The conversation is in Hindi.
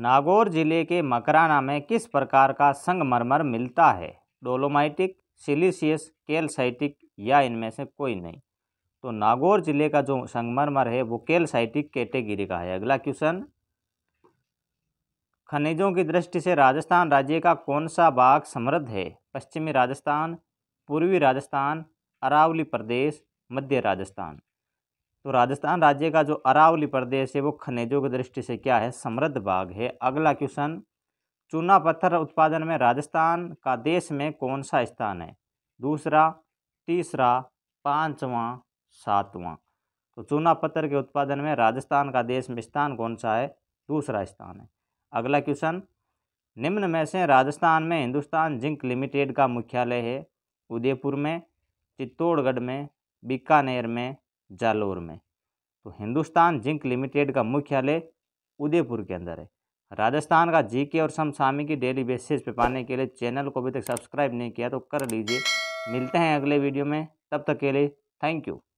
नागौर जिले के मकराना में किस प्रकार का संगमरमर मिलता है डोलोमाइटिक सिलिसियस केलसाइटिक या इनमें से कोई नहीं तो नागौर जिले का जो संगमरमर है वो केलसाइटिक कैटेगरी का है अगला क्वेश्चन खनिजों की दृष्टि से राजस्थान राज्य का कौन सा भाग समृद्ध है पश्चिमी राजस्थान पूर्वी राजस्थान अरावली प्रदेश मध्य राजस्थान तो राजस्थान राज्य का जो अरावली प्रदेश है वो खनिजों की दृष्टि से क्या है समृद्ध बाग है अगला क्वेश्चन चूना पत्थर उत्पादन में राजस्थान का देश में कौन सा स्थान है दूसरा तीसरा पाँचवा सातवां तो चूना पत्थर के उत्पादन में राजस्थान का देश में स्थान कौन सा है दूसरा स्थान है अगला क्वेश्चन निम्न में से राजस्थान में हिंदुस्तान जिंक लिमिटेड का मुख्यालय है उदयपुर में चित्तौड़गढ़ में बीकानेर में जालोर में तो हिंदुस्तान जिंक लिमिटेड का मुख्यालय उदयपुर के अंदर है राजस्थान का जीके और समसामी की डेली बेसिस पे पाने के लिए चैनल को अभी तक सब्सक्राइब नहीं किया तो कर लीजिए मिलते हैं अगले वीडियो में तब तक के लिए थैंक यू